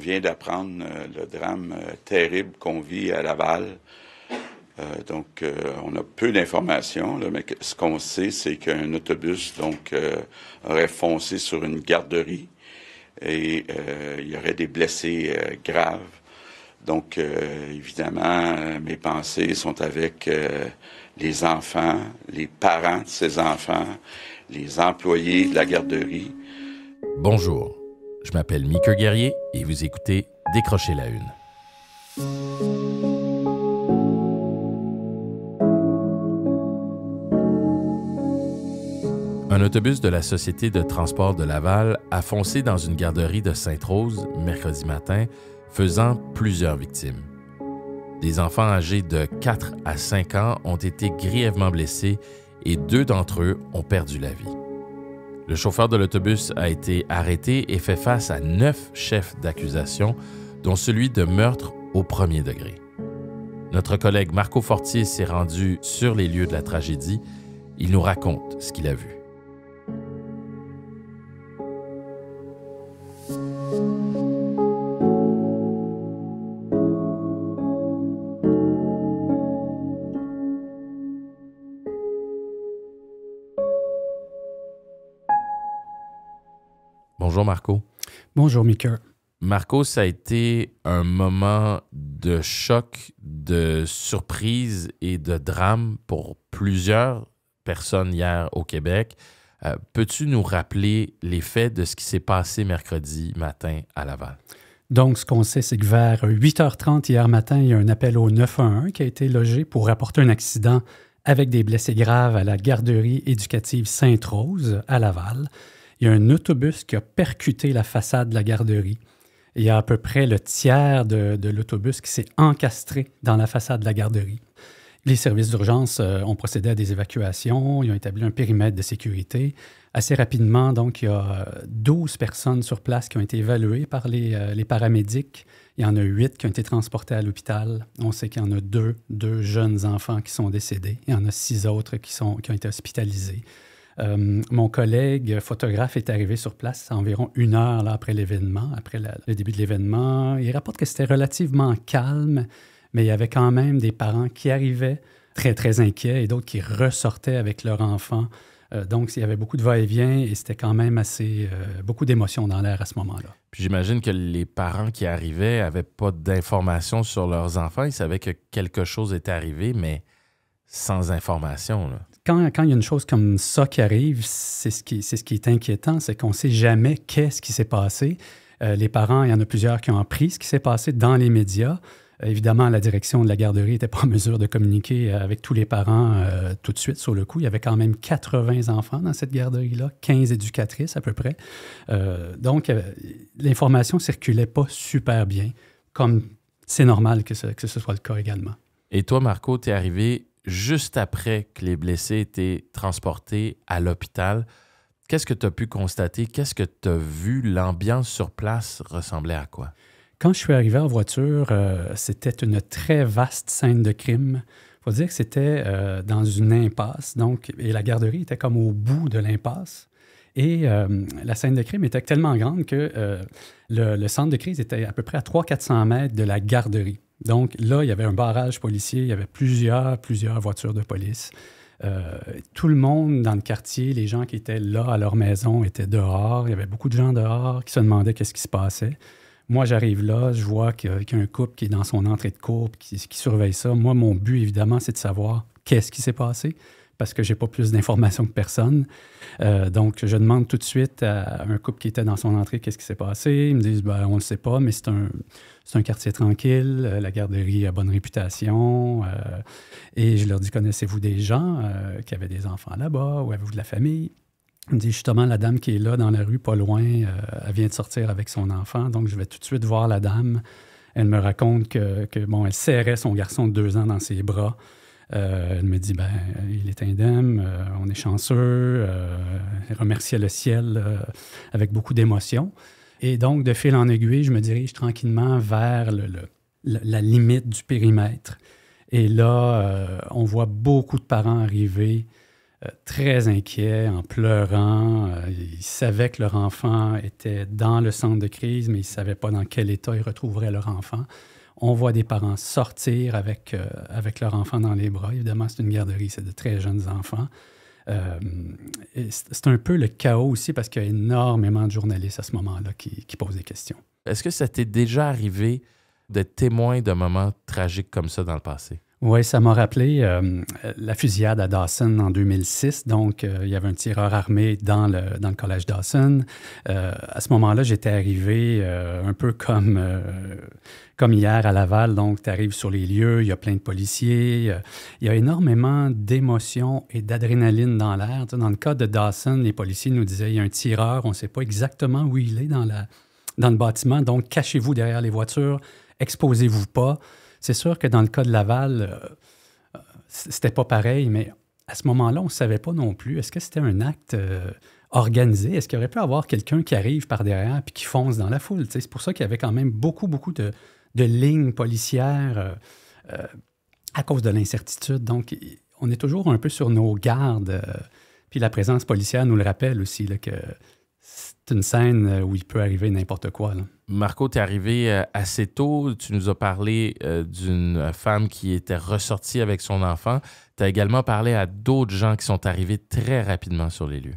vient d'apprendre euh, le drame euh, terrible qu'on vit à Laval. Euh, donc, on a peu d'informations, mais ce qu'on sait, c'est qu'un autobus aurait foncé sur une garderie et il y aurait des blessés graves. Donc, évidemment, mes pensées sont avec les enfants, les parents de ces enfants, les employés de la garderie. Bonjour je m'appelle Mika Guerrier et vous écoutez Décrocher la Une. Un autobus de la Société de transport de Laval a foncé dans une garderie de Sainte-Rose mercredi matin, faisant plusieurs victimes. Des enfants âgés de 4 à 5 ans ont été grièvement blessés et deux d'entre eux ont perdu la vie. Le chauffeur de l'autobus a été arrêté et fait face à neuf chefs d'accusation, dont celui de meurtre au premier degré. Notre collègue Marco Fortier s'est rendu sur les lieux de la tragédie. Il nous raconte ce qu'il a vu. Marco. Bonjour, Mika. Marco, ça a été un moment de choc, de surprise et de drame pour plusieurs personnes hier au Québec. Euh, peux-tu nous rappeler les faits de ce qui s'est passé mercredi matin à Laval? Donc, ce qu'on sait, c'est que vers 8h30 hier matin, il y a un appel au 911 qui a été logé pour rapporter un accident avec des blessés graves à la garderie éducative Sainte-Rose à Laval il y a un autobus qui a percuté la façade de la garderie. Il y a à peu près le tiers de, l'autobus qui s'est encastré dans la façade de la garderie. Les services d'urgence euh, ont procédé à des évacuations, ils ont établi un périmètre de sécurité. Assez rapidement, donc, il y a 12 euh, personnes sur place qui ont été évaluées par les, euh, paramédics. Il y en a 8 qui ont été transportées à l'hôpital. On sait qu'il y en a deux, deux jeunes enfants qui sont décédés. Il y en a six autres qui ont été hospitalisés. Euh, mon collègue photographe est arrivé sur place environ une heure après l'événement, après le début de l'événement. Il rapporte que c'était relativement calme, mais il y avait quand même des parents qui arrivaient très, très inquiets et d'autres qui ressortaient avec leur enfant. Euh, donc, il y avait beaucoup de va-et-vient et, c'était quand même assez. Euh, beaucoup d'émotions dans l'air à ce moment-là. Puis j'imagine que les parents qui arrivaient n'avaient pas d'informations sur leurs enfants. Ils savaient que quelque chose était arrivé, mais sans information. Là quand, quand, il y a une chose comme ça qui arrive, c'est ce qui, ce qui est inquiétant, c'est qu'on ne sait jamais qu'est-ce qui s'est passé. Euh, les parents, il y en a plusieurs qui ont appris ce qui s'est passé dans les médias. Euh, évidemment, la direction de la garderie n'était pas en mesure de communiquer avec tous les parents euh, tout de suite sur le coup. Il y avait quand même 80 enfants dans cette garderie-là, 15 éducatrices à peu près. donc, l'information ne circulait pas super bien, comme c'est normal que que ce soit le cas également. Et toi, Marco, tu es arrivé juste après que les blessés étaient transportés à l'hôpital, qu'est-ce que tu as pu constater? Qu'est-ce que tu as vu? L'ambiance sur place ressemblait à quoi? Quand je suis arrivé en voiture, euh, c'était une très vaste scène de crime. Il faut dire que c'était euh, dans une impasse, donc, et la garderie était comme au bout de l'impasse. Et euh, la scène de crime était tellement grande que le, le, centre de crise était à peu près à 300-400 mètres de la garderie. Donc là, il y avait un barrage policier, il y avait plusieurs, plusieurs voitures de police. Euh, tout le monde dans le quartier, les gens qui étaient là à leur maison étaient dehors. Il y avait beaucoup de gens dehors qui se demandaient qu'est-ce qui se passait. Moi, j'arrive là, je vois qu'il y, a un couple qui est dans son entrée de cour, qui surveille ça. Moi, mon but, évidemment, c'est de savoir qu'est-ce qui s'est passé parce que j'ai pas plus d'informations que personne. Euh, donc, je demande tout de suite à un couple qui était dans son entrée qu'est-ce qui s'est passé. Ils me disent ben, on ne le sait pas, mais c'est un, un, quartier tranquille, euh, la garderie a bonne réputation. Euh, et je leur dis connaissez-vous des gens qui avaient des enfants là-bas ou avez-vous de la famille Ils me disent justement la dame qui est là dans la rue, pas loin, elle vient de sortir avec son enfant. Donc, je vais tout de suite voir la dame. Elle me raconte que, que bon, elle serrait son garçon de deux ans dans ses bras. Euh, elle me dit, ben, il est indemne, euh, on est chanceux. elle euh, remerciait le ciel avec beaucoup d'émotion. Et donc, de fil en aiguille, je me dirige tranquillement vers la limite du périmètre. Et là, on voit beaucoup de parents arriver très inquiets, en pleurant. ils savaient que leur enfant était dans le centre de crise, mais ils ne savaient pas dans quel état ils retrouveraient leur enfant. On voit des parents sortir avec, euh, avec leur enfant dans les bras. Évidemment, c'est une garderie, c'est de très jeunes enfants. Euh, c'est un peu le chaos aussi parce qu'il y a énormément de journalistes à ce moment-là qui, qui, posent des questions. Est-ce que ça t'est déjà arrivé d'être témoin d'un moment tragique comme ça dans le passé? Oui, ça m'a rappelé euh, la fusillade à Dawson en 2006. Donc, euh, il y avait un tireur armé dans le, collège Dawson. Euh, à ce moment-là, j'étais arrivé un peu comme, comme hier à Laval. Donc, tu arrives sur les lieux, il y a plein de policiers. il y a énormément d'émotions et d'adrénaline dans l'air. Dans le cas de Dawson, les policiers nous disaient, il y a un tireur, on ne sait pas exactement où il est dans, la, dans le bâtiment. Donc, cachez-vous derrière les voitures, exposez-vous pas. C'est sûr que dans le cas de Laval, euh, c'était pas pareil, mais à ce moment-là, on ne savait pas non plus. Est-ce que c'était un acte euh, organisé? Est-ce qu'il aurait pu avoir quelqu'un qui arrive par derrière puis qui fonce dans la foule? C'est pour ça qu'il y avait quand même beaucoup, beaucoup de, lignes policières euh, à cause de l'incertitude. Donc, on est toujours un peu sur nos gardes. puis la présence policière nous le rappelle aussi, là, que c'est une scène euh, où il peut arriver n'importe quoi. Marco, tu es arrivé euh, assez tôt. Tu nous as parlé euh, d'une femme qui était ressortie avec son enfant. Tu as également parlé à d'autres gens qui sont arrivés très rapidement sur les lieux.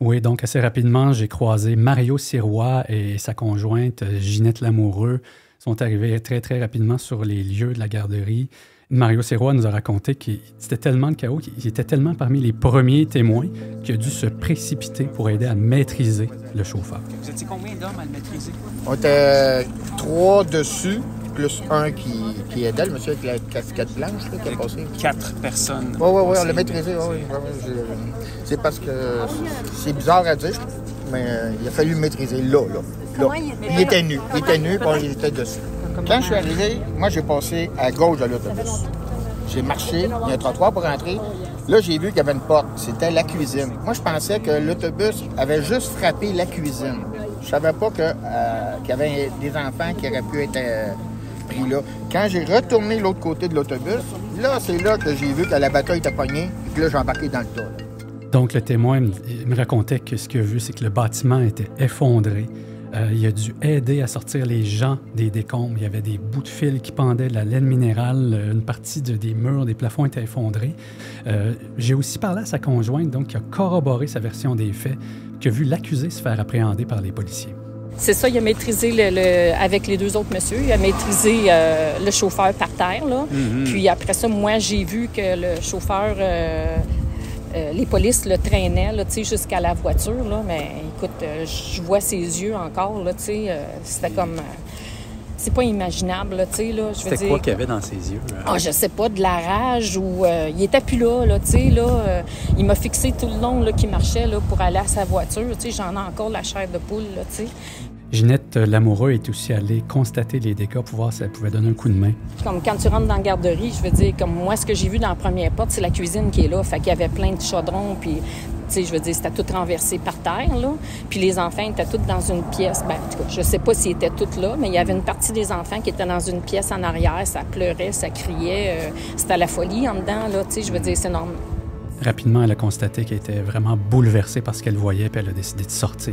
Oui, donc assez rapidement, j'ai croisé Mario Sirois et sa conjointe Ginette Lamoureux sont arrivés très, très rapidement sur les lieux de la garderie. Mario Serrois nous a raconté qu'il c'était tellement de chaos, qu'il était tellement parmi les premiers témoins qu'il a dû se précipiter pour aider à maîtriser le chauffeur. Vous étiez combien d'hommes à le maîtriser? On était trois dessus, plus un qui, qui aidait, le monsieur avec la casquette blanche là, qui a passé. Quatre personnes. Oui, oui, oui, on l'a maîtrisé. Oui, c'est parce que c'est bizarre à dire, mais euh, il a fallu le maîtriser là, là. Il était nu. Il était nu, il était dessus. Quand je suis arrivé, moi, j'ai passé à gauche de l'autobus. J'ai marché, il y a un trottoir pour rentrer. Là, j'ai vu qu'il y avait une porte. C'était la cuisine. Moi, je pensais que l'autobus avait juste frappé la cuisine. Je ne savais pas euh, qu'il y avait des enfants qui auraient pu être euh, pris là. Quand j'ai retourné l'autre côté de l'autobus, là, c'est là que j'ai vu que la bataille était pognée et que là, j'ai embarqué dans le tas. Donc, le témoin me racontait que ce qu'il a vu, c'est que le bâtiment était effondré, euh, il a dû aider à sortir les gens des décombres. Il y avait des bouts de fil qui pendaient de la laine minérale, euh, une partie des murs, des plafonds étaient effondrés. Euh, j'ai aussi parlé à sa conjointe, donc, qui a corroboré sa version des faits, qui a vu l'accusé se faire appréhender par les policiers. C'est ça, il a maîtrisé le, avec les deux autres messieurs, il a maîtrisé le chauffeur par terre. Là. Mm-hmm. Puis après ça, moi, j'ai vu que le chauffeur euh, les polices le traînaient là, jusqu'à la voiture. Là, mais écoute, euh, je vois ses yeux encore. Là, sais. Euh, c'était comme. c'est pas imaginable, là, tu là. C'était quoi qu'il y avait dans ses yeux? Ah, je sais pas, de la rage ou... il était plus là, tu sais, là. il m'a fixé tout le long, là, qui marchait, là, pour aller à sa voiture, tu J'en ai encore la chair de poule, là, tu Ginette euh, Lamoureux est aussi allée constater les dégâts pour voir si elle pouvait donner un coup de main. Comme quand tu rentres dans la garderie, je veux dire, comme moi, ce que j'ai vu dans la première porte, c'est la cuisine qui est là. Fait qu'il y avait plein de chaudrons, puis, tu sais, je veux dire, c'était tout renversé par terre, là. Puis les enfants étaient tous dans une pièce. Ben, en tout cas, je sais pas s'ils étaient tous là, mais il y avait une partie des enfants qui étaient dans une pièce en arrière. Ça pleurait, ça criait. Euh, c'était la folie en dedans, là. Tu sais, je veux dire, c'est normal. Rapidement, elle a constaté qu'elle était vraiment bouleversée par ce qu'elle voyait, puis elle a décidé de sortir.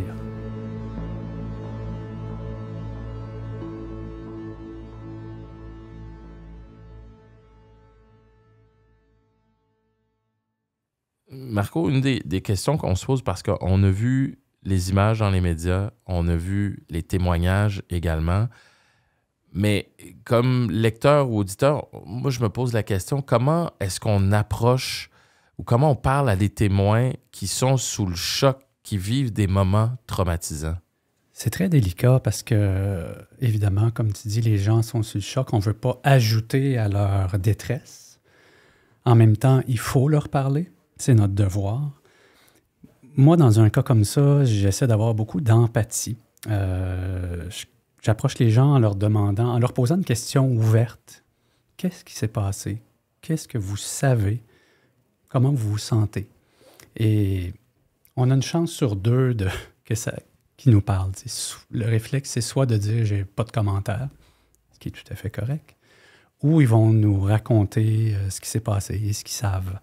Marco, une des, questions qu'on se pose parce qu'on a vu les images dans les médias, on a vu les témoignages également. Mais comme lecteur ou auditeur, moi, je me pose la question comment est-ce qu'on approche ou comment on parle à des témoins qui sont sous le choc, qui vivent des moments traumatisants? C'est très délicat parce que, évidemment, comme tu dis, les gens sont sous le choc. On ne veut pas ajouter à leur détresse. En même temps, il faut leur parler c'est notre devoir. Moi, dans un cas comme ça, j'essaie d'avoir beaucoup d'empathie. Euh, j'approche les gens en leur demandant, en leur posant une question ouverte. Qu'est-ce qui s'est passé? Qu'est-ce que vous savez? Comment vous vous sentez? Et on a une chance sur deux de, que ça, qui nous parle. Le réflexe, c'est soit de dire j'ai pas de commentaire, ce qui est tout à fait correct, ou ils vont nous raconter euh, ce qui s'est passé et ce qu'ils savent.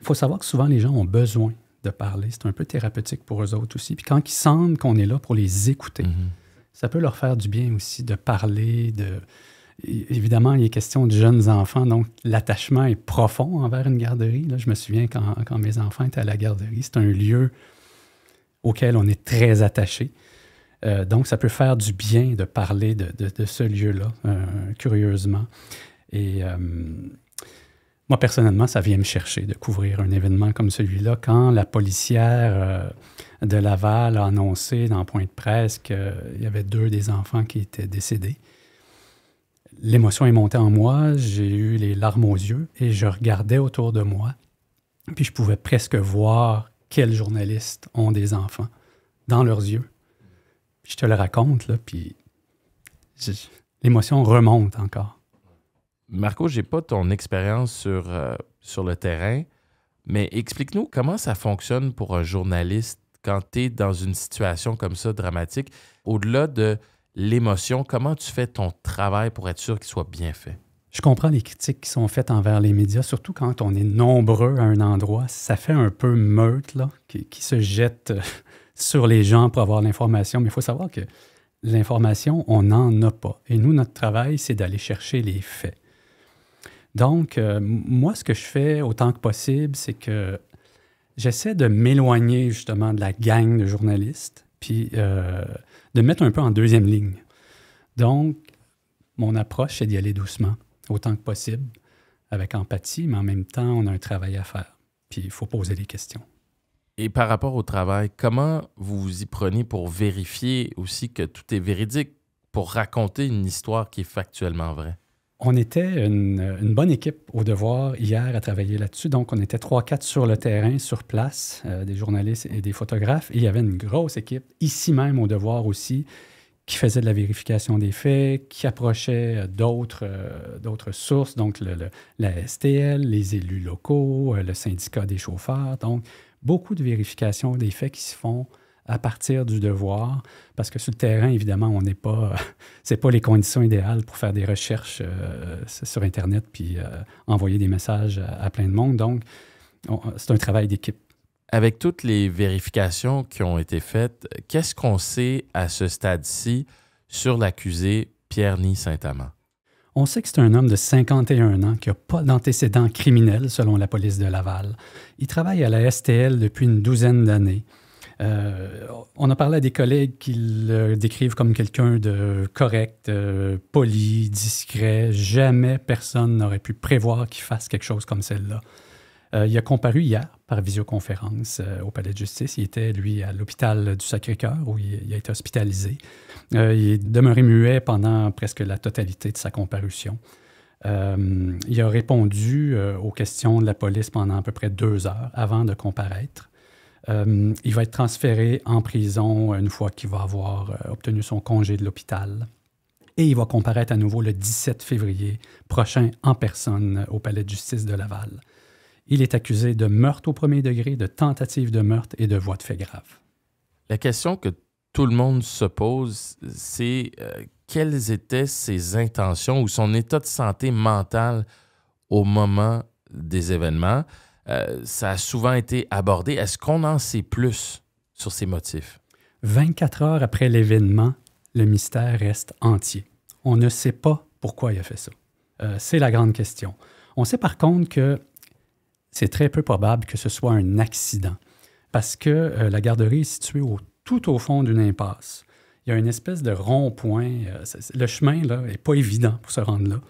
Il faut savoir que souvent, les gens ont besoin de parler. C'est un peu thérapeutique pour eux autres aussi. Puis quand ils sentent qu'on est là pour les écouter, mhm. ça peut leur faire du bien aussi de parler, de... Évidemment, il est question de jeunes enfants, donc l'attachement est profond envers une garderie. Là, je me souviens quand, quand mes enfants étaient à la garderie, c'est un lieu auquel on est très attaché. Euh, donc, ça peut faire du bien de parler de, de, ce lieu-là, euh, curieusement. Et euh, moi, personnellement, ça vient me chercher de couvrir un événement comme celui-là. Quand la policière euh, de Laval a annoncé dans Point de presse qu'il euh, y avait deux des enfants qui étaient décédés, l'émotion est montée en moi, j'ai eu les larmes aux yeux et je regardais autour de moi, puis je pouvais presque voir quels journalistes ont des enfants dans leurs yeux. je te le raconte, là, puis l'émotion remonte encore. Marco, n'ai pas ton expérience sur, euh, sur le terrain, mais explique-nous comment ça fonctionne pour un journaliste quand tu es dans une situation comme ça dramatique. Au-delà de l'émotion, comment tu fais ton travail pour être sûr qu'il soit bien fait? Je comprends les critiques qui sont faites envers les médias, surtout quand on est nombreux à un endroit. Ça fait un peu meurtre qui, qui se jette euh, sur les gens pour avoir l'information. Mais il faut savoir que l'information, on n'en a pas. Et nous, notre travail, c'est d'aller chercher les faits. Donc, euh, moi, ce que je fais autant que possible, c'est que j'essaie de m'éloigner justement de la gang de journalistes, puis euh, de mettre un peu en deuxième ligne. Donc, mon approche, c'est d'y aller doucement, autant que possible, avec empathie, mais en même temps, on a un travail à faire. Puis il faut poser des questions. Et par rapport au travail, comment vous vous y prenez pour vérifier aussi que tout est véridique, pour raconter une histoire qui est factuellement vraie? on était une, bonne équipe au devoir hier à travailler là-dessus. Donc, on était 3-4 sur le terrain, sur place, euh, des journalistes et des photographes. Et il y avait une grosse équipe, ici même au devoir aussi, qui faisait de la vérification des faits, qui approchait euh, euh, d'autres sources, donc le, la STL, les élus locaux, le syndicat des chauffeurs. Donc, beaucoup de vérifications des faits qui se font à partir du devoir, parce que sur le terrain, évidemment, on n'est pas, euh, c'est pas les conditions idéales pour faire des recherches euh, sur Internet puis euh, envoyer des messages à, à, plein de monde. Donc, c'est un travail d'équipe. Avec toutes les vérifications qui ont été faites, qu'est-ce qu'on sait à ce stade-ci sur l'accusé Pierre-Ny Saint-Amand? On sait que c'est un homme de 51 ans qui n'a pas d'antécédent criminels, selon la police de Laval. Il travaille à la STL depuis une douzaine d'années. Euh, on a parlé à des collègues qui le décrivent comme quelqu'un de correct, euh, poli, discret. Jamais personne n'aurait pu prévoir qu'il fasse quelque chose comme celle-là. Euh, il a comparu hier par visioconférence au palais de justice. Il était, lui, à l'hôpital du Sacré-Cœur où il, il, a été hospitalisé. il est demeuré muet pendant presque la totalité de sa comparution. il a répondu aux questions de la police pendant à peu près deux heures avant de comparaître. Euh, il va être transféré en prison une fois qu'il va avoir euh, obtenu son congé de l'hôpital. Et il va comparaître à nouveau le 17 février prochain en personne au palais de justice de Laval. Il est accusé de meurtre au premier degré, de tentative de meurtre et de voie de fait grave. La question que tout le monde se pose, c'est euh, quelles étaient ses intentions ou son état de santé mentale au moment des événements. Euh, ça a souvent été abordé. Est-ce qu'on en sait plus sur ces motifs? 24 heures après l'événement, le mystère reste entier. On ne sait pas pourquoi il a fait ça. Euh, c'est la grande question. On sait par contre que c'est très peu probable que ce soit un accident parce que euh, la garderie est située au, tout au fond d'une impasse. Il y a une espèce de rond-point. le chemin là est pas évident pour se rendre là.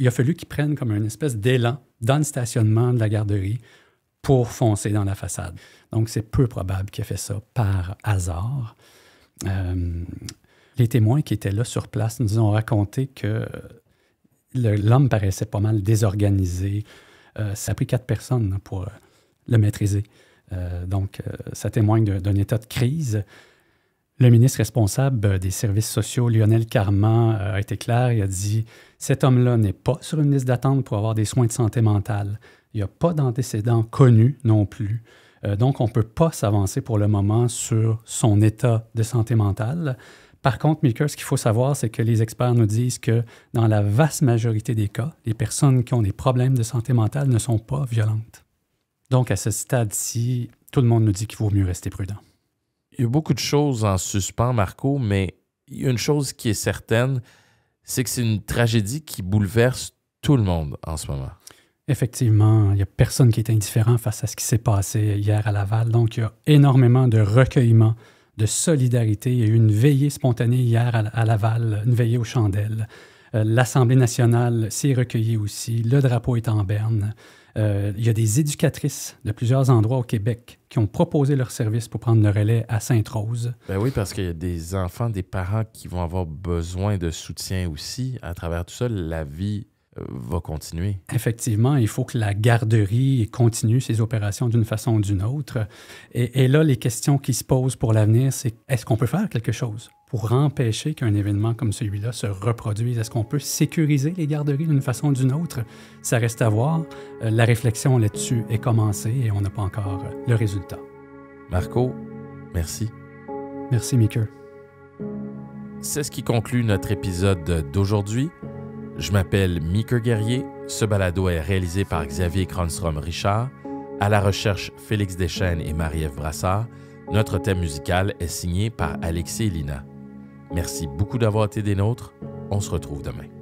Il a fallu qu'ils prennent comme une espèce d'élan dans le stationnement de la garderie pour foncer dans la façade. Donc, c'est peu probable qu'il ait fait ça par hasard. Euh, les témoins qui étaient là sur place nous ont raconté que l'homme paraissait pas mal désorganisé. Euh, ça a pris quatre personnes hein, pour euh, le maîtriser. donc, ça témoigne d'un état de crise. Le ministre responsable des services sociaux, Lionel Carman, a été clair. Il a dit Cet homme-là n'est pas sur une liste d'attente pour avoir des soins de santé mentale. Il n'y a pas d'antécédent connu non plus. Euh, donc, on ne peut pas s'avancer pour le moment sur son état de santé mentale. Par contre, Milker, ce qu'il faut savoir, c'est que les experts nous disent que dans la vaste majorité des cas, les personnes qui ont des problèmes de santé mentale ne sont pas violentes. Donc, à ce stade-ci, tout le monde nous dit qu'il vaut mieux rester prudent. Il y a beaucoup de choses en suspens, Marco, mais une chose qui est certaine, c'est que c'est une tragédie qui bouleverse tout le monde en ce moment. Effectivement, il n'y a personne qui est indifférent face à ce qui s'est passé hier à Laval. Donc, il y a énormément de recueillement, de solidarité. Il y a eu une veillée spontanée hier à, Laval, une veillée aux chandelles. Euh, L'Assemblée nationale s'est recueillie aussi. Le drapeau est en berne. Euh, il y a des éducatrices de plusieurs endroits au Québec qui ont proposé leur service pour prendre le relais à Sainte-Rose. Ben oui, parce qu'il y a des enfants, des parents qui vont avoir besoin de soutien aussi à travers tout ça. La vie va continuer. Effectivement, il faut que la garderie continue ses opérations d'une façon ou d'une autre. Et, là, les questions qui se posent pour l'avenir, c'est est-ce qu'on peut faire quelque chose pour empêcher qu'un événement comme celui-là se reproduise? Est-ce qu'on peut sécuriser les garderies d'une façon ou d'une autre? Ça reste à voir. Euh, la réflexion là-dessus est commencée et on n'a pas encore euh, le résultat. Marco, merci. Merci, Mika. C'est ce qui conclut notre épisode d'aujourd'hui. Je m'appelle Mika Guerrier. Ce balado est réalisé par Xavier Cronstrom-Richard. À la recherche, Félix Deschênes et Marie-Ève Brassard. Notre thème musical est signé par Alexis Lina. Merci beaucoup d'avoir été des nôtres. On se retrouve demain.